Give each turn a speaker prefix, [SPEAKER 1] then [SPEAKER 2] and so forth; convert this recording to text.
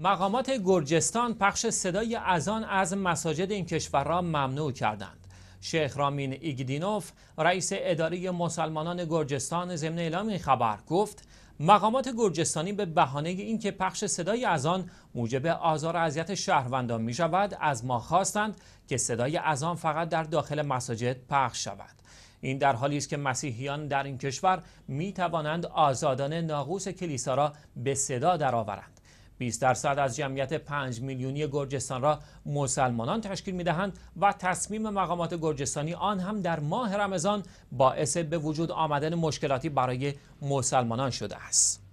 [SPEAKER 1] مقامات گرجستان پخش صدای اذان از مساجد این کشور را ممنوع کردند. شیخ رامین ایگدینوف رئیس اداره مسلمانان گرجستان ضمن اعلام این خبر گفت مقامات گرجستانی به بهانه اینکه پخش صدای اذان موجب آزار و اذیت شهروندان می شود از ما خواستند که صدای اذان فقط در داخل مساجد پخش شود این در حالی است که مسیحیان در این کشور می توانند آزادانه ناقوس کلیسا را به صدا درآورند 20 درصد از جمعیت 5 میلیونی گرجستان را مسلمانان تشکیل می دهند و تصمیم مقامات گرجستانی آن هم در ماه رمضان باعث به وجود آمدن مشکلاتی برای مسلمانان شده است.